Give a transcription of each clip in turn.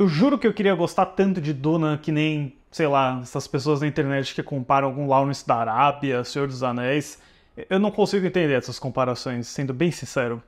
Eu juro que eu queria gostar tanto de Duna que nem, sei lá, essas pessoas na internet que comparam algum Lawrence da Arábia, Senhor dos Anéis. Eu não consigo entender essas comparações, sendo bem sincero.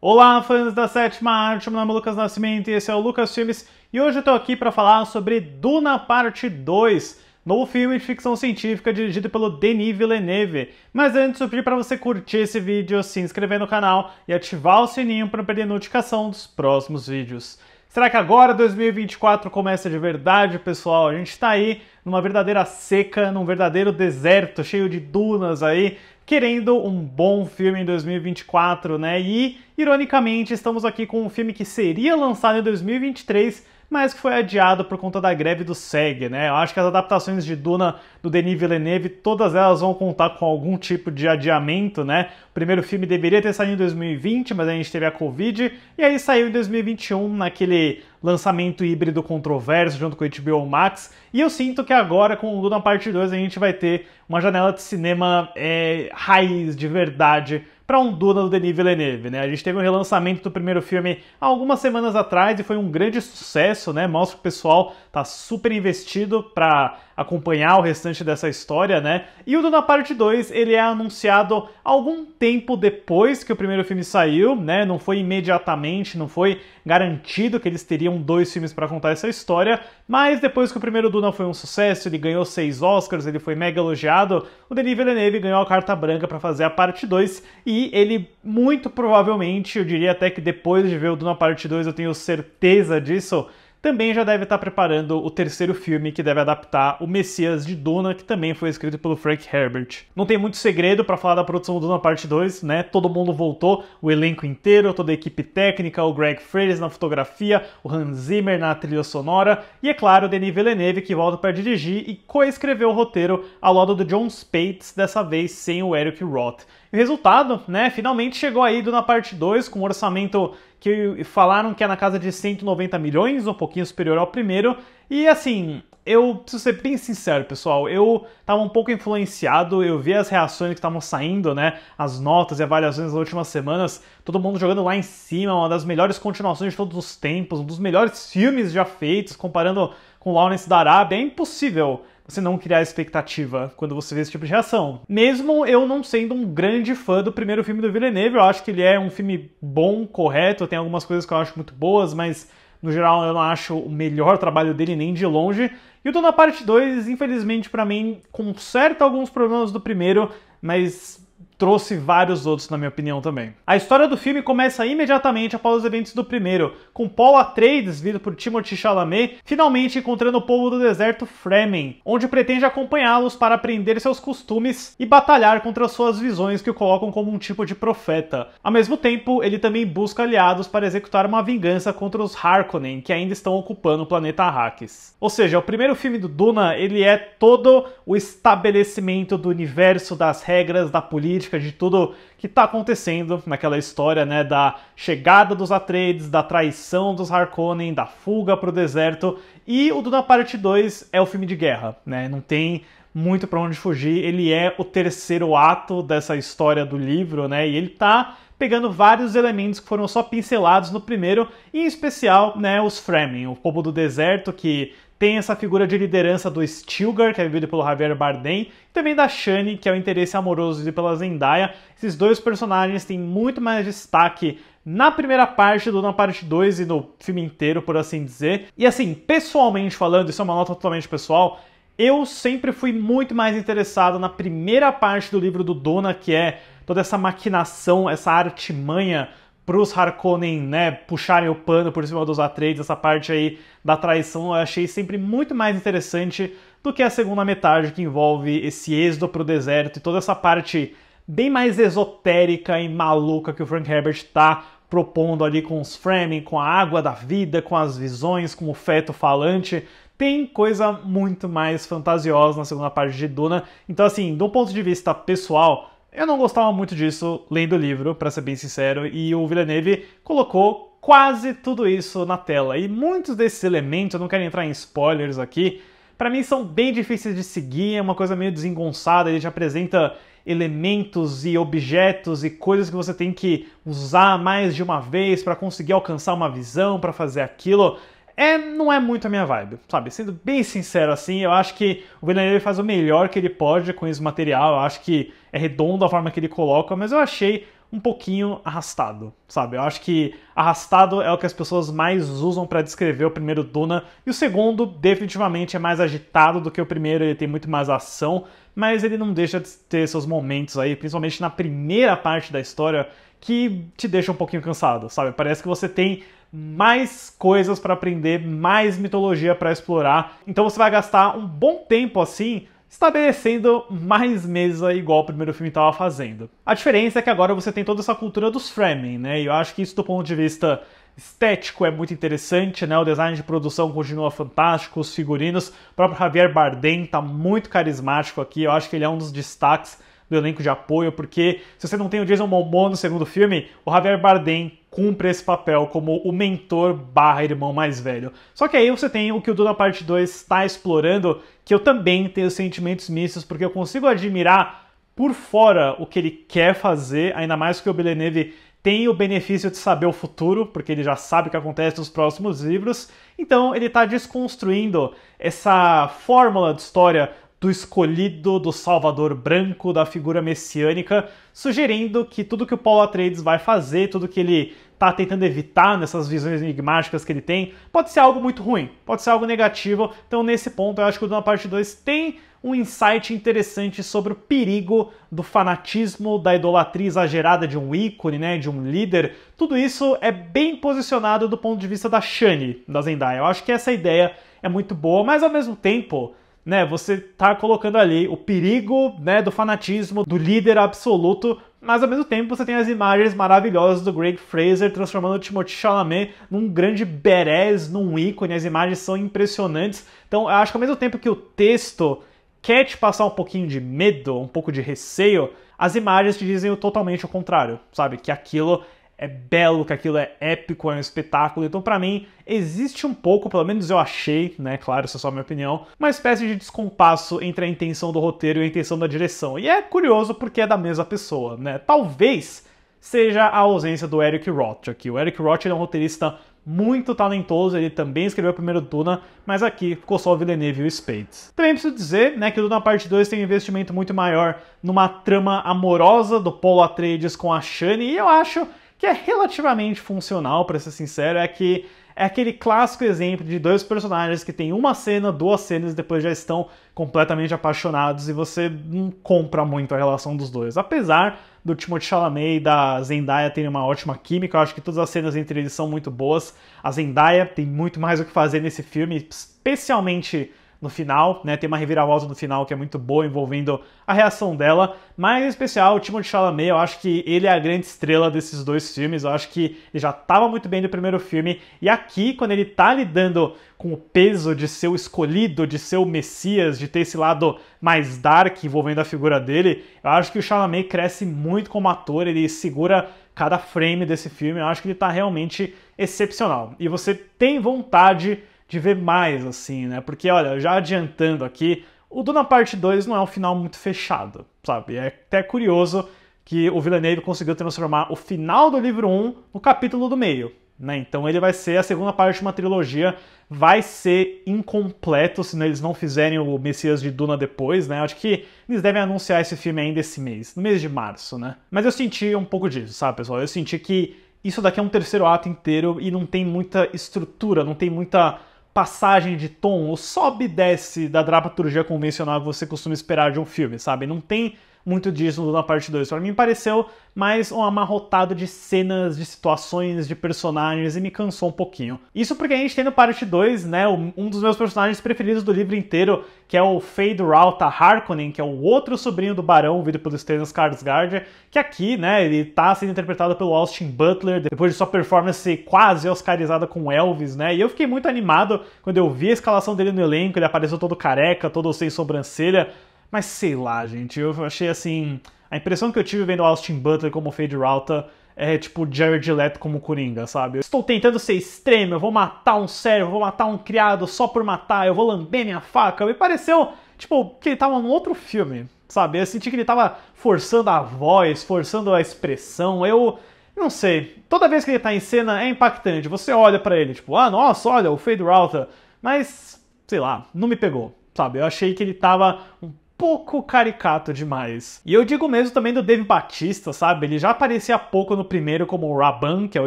Olá, fãs da sétima arte, meu nome é Lucas Nascimento e esse é o Lucas Filmes, e hoje eu tô aqui para falar sobre Duna Parte 2 novo filme de ficção científica dirigido pelo Denis Villeneuve. Mas antes, eu pedi para você curtir esse vídeo, se inscrever no canal e ativar o sininho para não perder notificação dos próximos vídeos. Será que agora 2024 começa de verdade, pessoal? A gente está aí numa verdadeira seca, num verdadeiro deserto cheio de dunas aí, querendo um bom filme em 2024, né? E, ironicamente, estamos aqui com um filme que seria lançado em 2023, mas que foi adiado por conta da greve do SEG, né? Eu acho que as adaptações de Duna do Denis Villeneuve, todas elas vão contar com algum tipo de adiamento, né? O primeiro filme deveria ter saído em 2020, mas a gente teve a Covid, e aí saiu em 2021 naquele lançamento híbrido controverso junto com o HBO Max, e eu sinto que agora com o Duna Parte 2 a gente vai ter uma janela de cinema é, raiz, de verdade, para um Duna do Denis Villeneuve, né? A gente teve o um relançamento do primeiro filme há algumas semanas atrás e foi um grande sucesso, né? Mostra que o pessoal tá super investido para acompanhar o restante dessa história, né? E o Duna Parte 2, ele é anunciado algum tempo depois que o primeiro filme saiu, né? Não foi imediatamente, não foi garantido que eles teriam dois filmes para contar essa história, mas depois que o primeiro Duna foi um sucesso, ele ganhou seis Oscars, ele foi mega elogiado, o Denis Villeneuve ganhou a carta branca para fazer a Parte 2 e ele muito provavelmente, eu diria até que depois de ver o Duna Parte 2, eu tenho certeza disso, também já deve estar preparando o terceiro filme que deve adaptar O Messias de Duna, que também foi escrito pelo Frank Herbert. Não tem muito segredo para falar da produção do Duna Parte 2, né? Todo mundo voltou, o elenco inteiro, toda a equipe técnica, o Greg Freires na fotografia, o Hans Zimmer na trilha sonora e, é claro, o Denis Villeneuve que volta para dirigir e coescreveu o roteiro ao lado do John Spates, dessa vez sem o Eric Roth. E o resultado, né? Finalmente chegou aí Duna Parte 2 com um orçamento que falaram que é na casa de 190 milhões, um pouquinho superior ao primeiro. E assim, eu preciso ser bem sincero, pessoal, eu estava um pouco influenciado, eu vi as reações que estavam saindo, né, as notas e avaliações das últimas semanas, todo mundo jogando lá em cima, uma das melhores continuações de todos os tempos, um dos melhores filmes já feitos, comparando com Lawrence da Arábia, é impossível você não criar expectativa quando você vê esse tipo de reação. Mesmo eu não sendo um grande fã do primeiro filme do Villeneuve, eu acho que ele é um filme bom, correto, tem algumas coisas que eu acho muito boas, mas no geral eu não acho o melhor trabalho dele nem de longe. E o Dona Parte 2, infelizmente para mim, conserta alguns problemas do primeiro, mas trouxe vários outros, na minha opinião, também. A história do filme começa imediatamente após os eventos do primeiro, com Paul Atreides, vindo por Timothy Chalamet, finalmente encontrando o povo do deserto Fremen, onde pretende acompanhá-los para aprender seus costumes e batalhar contra suas visões que o colocam como um tipo de profeta. Ao mesmo tempo, ele também busca aliados para executar uma vingança contra os Harkonnen, que ainda estão ocupando o planeta Arrakis. Ou seja, o primeiro filme do Duna, ele é todo o estabelecimento do universo, das regras, da política, de tudo que está acontecendo naquela história, né, da chegada dos Atreides, da traição dos Harkonnen, da fuga para o deserto, e o Duna Parte 2 é o filme de guerra, né? Não tem muito para onde fugir. Ele é o terceiro ato dessa história do livro, né? E ele tá pegando vários elementos que foram só pincelados no primeiro, e em especial, né, os Fremen, o povo do deserto que tem essa figura de liderança do Stilgar, que é vivido pelo Javier Bardem, e também da Shani, que é o interesse amoroso de pela Zendaya. Esses dois personagens têm muito mais destaque na primeira parte do Na Parte 2 e no filme inteiro, por assim dizer. E assim, pessoalmente falando, isso é uma nota totalmente pessoal, eu sempre fui muito mais interessado na primeira parte do livro do Dona, que é toda essa maquinação, essa artimanha para os Harkonnen né, puxarem o pano por cima dos Atreides, essa parte aí da traição eu achei sempre muito mais interessante do que a segunda metade que envolve esse êxodo para o deserto e toda essa parte bem mais esotérica e maluca que o Frank Herbert está propondo ali com os framing, com a água da vida, com as visões, com o feto falante. Tem coisa muito mais fantasiosa na segunda parte de Duna. Então, assim, do ponto de vista pessoal, eu não gostava muito disso lendo o livro, para ser bem sincero, e o Villeneuve colocou quase tudo isso na tela. E muitos desses elementos, eu não quero entrar em spoilers aqui, para mim são bem difíceis de seguir, é uma coisa meio desengonçada, ele te apresenta elementos e objetos e coisas que você tem que usar mais de uma vez para conseguir alcançar uma visão, para fazer aquilo é, não é muito a minha vibe, sabe? Sendo bem sincero assim, eu acho que o Villeneuve faz o melhor que ele pode com esse material, eu acho que é redondo a forma que ele coloca, mas eu achei um pouquinho arrastado, sabe? Eu acho que arrastado é o que as pessoas mais usam para descrever o primeiro Duna, e o segundo definitivamente é mais agitado do que o primeiro, ele tem muito mais ação, mas ele não deixa de ter seus momentos aí, principalmente na primeira parte da história, que te deixa um pouquinho cansado, sabe? Parece que você tem mais coisas para aprender, mais mitologia para explorar. Então você vai gastar um bom tempo assim estabelecendo mais mesa igual o primeiro filme estava fazendo. A diferença é que agora você tem toda essa cultura dos framing, né? E eu acho que isso do ponto de vista estético é muito interessante, né? O design de produção continua fantástico, os figurinos, o próprio Javier Bardem tá muito carismático aqui, eu acho que ele é um dos destaques do elenco de apoio, porque se você não tem o Jason Momoa no segundo filme, o Javier Bardem cumpre esse papel como o mentor barra irmão mais velho. Só que aí você tem o que o Duna Parte 2 está explorando, que eu também tenho sentimentos mistos, porque eu consigo admirar por fora o que ele quer fazer, ainda mais que o Villeneuve tem o benefício de saber o futuro, porque ele já sabe o que acontece nos próximos livros, então ele está desconstruindo essa fórmula de história do escolhido, do salvador branco, da figura messiânica, sugerindo que tudo que o Paulo Atreides vai fazer, tudo que ele está tentando evitar nessas visões enigmáticas que ele tem, pode ser algo muito ruim, pode ser algo negativo. Então, nesse ponto, eu acho que o Duna Parte 2 tem um insight interessante sobre o perigo do fanatismo, da idolatria exagerada de um ícone, né, de um líder. Tudo isso é bem posicionado do ponto de vista da Shani, da Zendaya. Eu acho que essa ideia é muito boa, mas ao mesmo tempo né? Você tá colocando ali o perigo, né, do fanatismo, do líder absoluto, mas ao mesmo tempo você tem as imagens maravilhosas do Greg Fraser transformando o Timothée Chalamet num grande berés, num ícone, as imagens são impressionantes. Então, eu acho que ao mesmo tempo que o texto quer te passar um pouquinho de medo, um pouco de receio, as imagens te dizem totalmente o contrário, sabe? Que aquilo é belo, que aquilo é épico, é um espetáculo. Então, para mim, existe um pouco, pelo menos eu achei, né? Claro, isso é só minha opinião, uma espécie de descompasso entre a intenção do roteiro e a intenção da direção. E é curioso porque é da mesma pessoa, né? Talvez seja a ausência do Eric Roth aqui. O Eric Roth é um roteirista muito talentoso, ele também escreveu o primeiro Duna, mas aqui ficou só o Villeneuve e o Spades. Também preciso dizer né, que o Duna Parte 2 tem um investimento muito maior numa trama amorosa do Polo Atreides com a Shani, e eu acho que é relativamente funcional, para ser sincero, é que é aquele clássico exemplo de dois personagens que tem uma cena, duas cenas e depois já estão completamente apaixonados e você não compra muito a relação dos dois. Apesar do Timothée Chalamet e da Zendaya terem uma ótima química, eu acho que todas as cenas entre eles são muito boas. A Zendaya tem muito mais o que fazer nesse filme, especialmente no final, né? Tem uma reviravolta no final que é muito boa envolvendo a reação dela, mas em especial o Timothée Chalamet, eu acho que ele é a grande estrela desses dois filmes. Eu acho que ele já estava muito bem no primeiro filme e aqui quando ele está lidando com o peso de ser o escolhido, de ser o Messias, de ter esse lado mais dark envolvendo a figura dele, eu acho que o Chalamet cresce muito como ator, ele segura cada frame desse filme, eu acho que ele está realmente excepcional. E você tem vontade de ver mais, assim, né? Porque, olha, já adiantando aqui, o Duna Parte 2 não é um final muito fechado, sabe? É até curioso que o Villeneuve conseguiu transformar o final do livro 1 no capítulo do meio, né? Então ele vai ser a segunda parte de uma trilogia, vai ser incompleto se eles não fizerem o Messias de Duna depois, né? Acho que eles devem anunciar esse filme ainda esse mês, no mês de março, né? Mas eu senti um pouco disso, sabe, pessoal? Eu senti que isso daqui é um terceiro ato inteiro e não tem muita estrutura, não tem muita passagem de tom, o sobe e desce da dramaturgia convencional que você costuma esperar de um filme, sabe? Não tem muito disso na parte 2. Para mim pareceu mais um amarrotado de cenas, de situações, de personagens e me cansou um pouquinho. Isso porque a gente tem no parte 2, né, um dos meus personagens preferidos do livro inteiro, que é o Fade Rauta Harkonnen, que é o outro sobrinho do Barão, ouvido pelo Stellan Skarsgård, que aqui, né, ele tá sendo interpretado pelo Austin Butler, depois de sua performance quase oscarizada com Elvis, né, e eu fiquei muito animado quando eu vi a escalação dele no elenco, ele apareceu todo careca, todo sem sobrancelha, mas sei lá, gente, eu achei assim. A impressão que eu tive vendo Austin Butler como fade rota é tipo Jared Leto como Coringa, sabe? Estou tentando ser extremo, eu vou matar um servo, vou matar um criado só por matar, eu vou lamber minha faca. Me pareceu, tipo, que ele tava num outro filme, sabe? Eu senti que ele tava forçando a voz, forçando a expressão. Eu não sei. Toda vez que ele tá em cena é impactante. Você olha para ele, tipo, ah, nossa, olha, o Fade Router. Mas, sei lá, não me pegou, sabe? Eu achei que ele tava um pouco caricato demais. E eu digo mesmo também do Dave Batista, sabe? Ele já aparecia pouco no primeiro como o Raban, que é o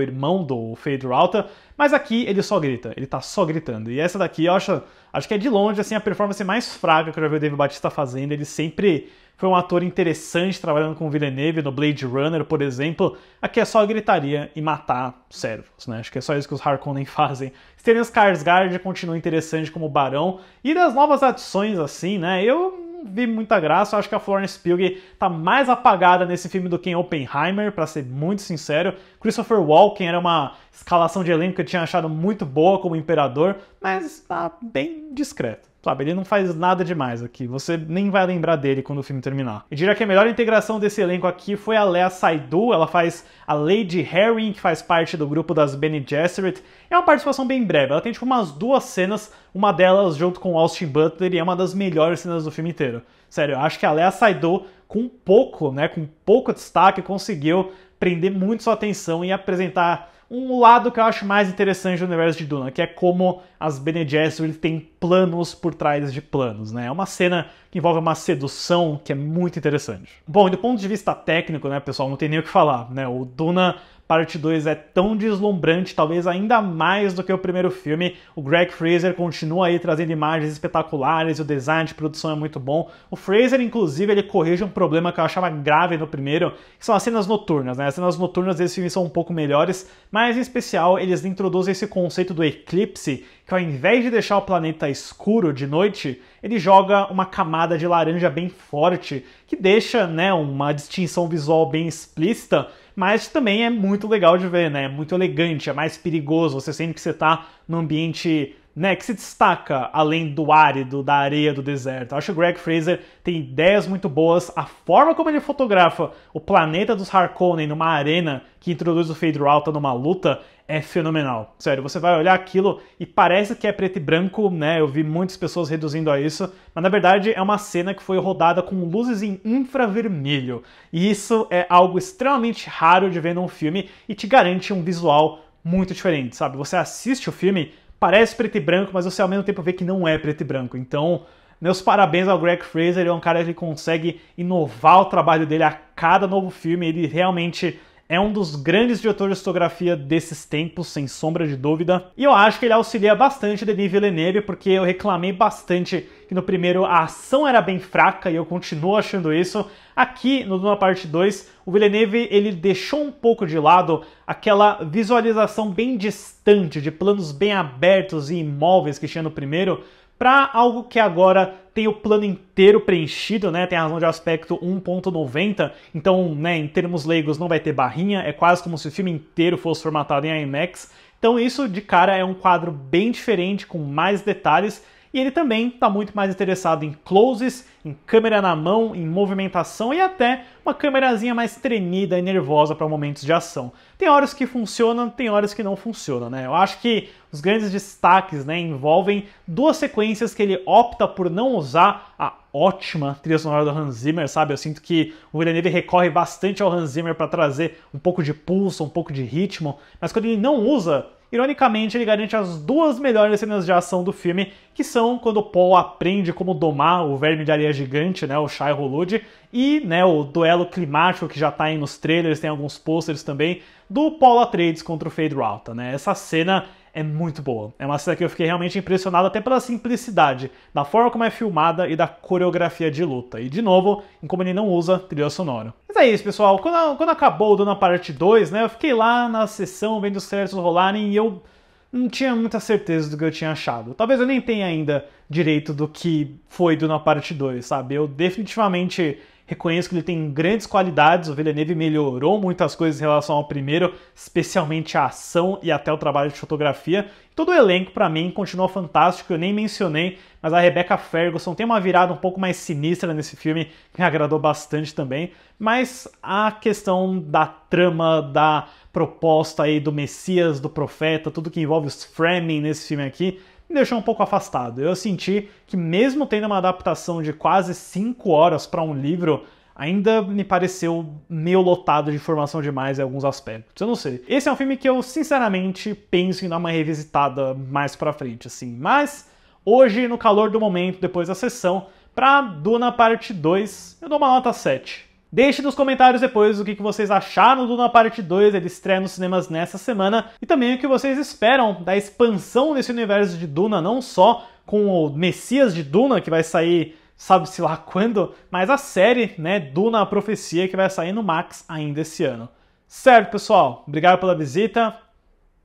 irmão do Fade Router, mas aqui ele só grita, ele tá só gritando. E essa daqui eu acho, acho que é de longe assim a performance mais fraca que eu já vi o Dave Batista fazendo. Ele sempre foi um ator interessante trabalhando com o Villeneuve no Blade Runner, por exemplo. Aqui é só gritaria e matar servos, né? Acho que é só isso que os Harkonnen fazem. Stellan Skarsgård continua interessante como barão. E das novas adições, assim, né? Eu vi muita graça. Eu acho que a Florence Pugh tá mais apagada nesse filme do que em Oppenheimer, para ser muito sincero. Christopher Walken era uma escalação de elenco que eu tinha achado muito boa como imperador, mas tá bem discreto. Sabe, ele não faz nada demais aqui, você nem vai lembrar dele quando o filme terminar. Eu diria que a melhor integração desse elenco aqui foi a Lea Saidu, ela faz a Lady Herring, que faz parte do grupo das Bene Gesserit. É uma participação bem breve, ela tem tipo umas duas cenas, uma delas junto com Austin Butler, e é uma das melhores cenas do filme inteiro. Sério, eu acho que a Lea Saidu, com pouco, né, com pouco destaque, conseguiu prender muito sua atenção e apresentar um lado que eu acho mais interessante do universo de Duna, que é como as Bene Gesserit têm planos por trás de planos, né? É uma cena que envolve uma sedução que é muito interessante. Bom, do ponto de vista técnico, né, pessoal, não tem nem o que falar, né? O Duna Parte 2 é tão deslumbrante, talvez ainda mais do que o primeiro filme. O Greg Fraser continua aí trazendo imagens espetaculares, o design de produção é muito bom. O Fraser, inclusive, ele corrige um problema que eu achava grave no primeiro, que são as cenas noturnas, né? As cenas noturnas desse filme são um pouco melhores, mas em especial eles introduzem esse conceito do eclipse, que ao invés de deixar o planeta escuro de noite, ele joga uma camada de laranja bem forte, que deixa né, uma distinção visual bem explícita mas também é muito legal de ver, né? É muito elegante, é mais perigoso, você sente que você está num ambiente né, que se destaca além do árido, da areia, do deserto. Eu acho que o Greg Fraser tem ideias muito boas, a forma como ele fotografa o planeta dos Harkonnen numa arena que introduz o Phaedra Alta numa luta é fenomenal. Sério, você vai olhar aquilo e parece que é preto e branco, né? Eu vi muitas pessoas reduzindo a isso, mas na verdade é uma cena que foi rodada com luzes em infravermelho. E isso é algo extremamente raro de ver num filme e te garante um visual muito diferente, sabe? Você assiste o filme parece preto e branco, mas você ao mesmo tempo vê que não é preto e branco. Então, meus parabéns ao Greg Fraser, ele é um cara que consegue inovar o trabalho dele a cada novo filme, ele realmente é um dos grandes diretores de fotografia desses tempos, sem sombra de dúvida. E eu acho que ele auxilia bastante Denis Villeneuve, porque eu reclamei bastante que no primeiro a ação era bem fraca e eu continuo achando isso. Aqui no Duna Parte 2, o Villeneuve ele deixou um pouco de lado aquela visualização bem distante, de planos bem abertos e imóveis que tinha no primeiro, para algo que agora tem o plano inteiro preenchido, né? Tem a razão de aspecto 1.90, então, né, em termos leigos não vai ter barrinha, é quase como se o filme inteiro fosse formatado em IMAX. Então isso de cara é um quadro bem diferente com mais detalhes e ele também está muito mais interessado em closes, em câmera na mão, em movimentação e até uma câmerazinha mais tremida e nervosa para momentos de ação. Tem horas que funcionam, tem horas que não funcionam, né? Eu acho que os grandes destaques né, envolvem duas sequências que ele opta por não usar a ótima trilha sonora do Hans Zimmer, sabe? Eu sinto que o Villeneuve recorre bastante ao Hans Zimmer para trazer um pouco de pulso, um pouco de ritmo, mas quando ele não usa Ironicamente, ele garante as duas melhores cenas de ação do filme, que são quando Paul aprende como domar o verme de areia gigante, né, o Shai Hulud, e né, o duelo climático que já tá aí nos trailers, tem alguns posters também, do Paul Atreides contra o Fade Rauta, né? Essa cena é muito boa. É uma cena que eu fiquei realmente impressionado até pela simplicidade, da forma como é filmada e da coreografia de luta. E de novo, em como ele não usa trilha sonora. Mas é isso, pessoal. Quando, quando acabou o Duna Parte 2, né, eu fiquei lá na sessão vendo os créditos rolarem e eu não tinha muita certeza do que eu tinha achado. Talvez eu nem tenha ainda direito do que foi Duna Parte 2, sabe? Eu definitivamente Reconheço que ele tem grandes qualidades. O Villeneuve melhorou muitas coisas em relação ao primeiro, especialmente a ação e até o trabalho de fotografia. Todo o elenco, para mim, continua fantástico. Eu nem mencionei, mas a Rebecca Ferguson tem uma virada um pouco mais sinistra nesse filme, que me agradou bastante também. Mas a questão da trama, da proposta aí do Messias, do profeta, tudo que envolve os framing nesse filme aqui, me deixou um pouco afastado. Eu senti que, mesmo tendo uma adaptação de quase 5 horas para um livro, ainda me pareceu meio lotado de informação demais em alguns aspectos. Eu não sei. Esse é um filme que eu, sinceramente, penso em dar uma revisitada mais pra frente, assim. Mas, hoje, no calor do momento, depois da sessão, pra Duna Parte 2, eu dou uma nota 7. Deixe nos comentários depois o que vocês acharam do Na Parte 2, ele estreia nos cinemas nessa semana, e também o que vocês esperam da expansão desse universo de Duna, não só com o Messias de Duna, que vai sair sabe-se lá quando, mas a série, né, Duna a Profecia, que vai sair no Max ainda esse ano. Certo, pessoal? Obrigado pela visita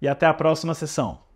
e até a próxima sessão.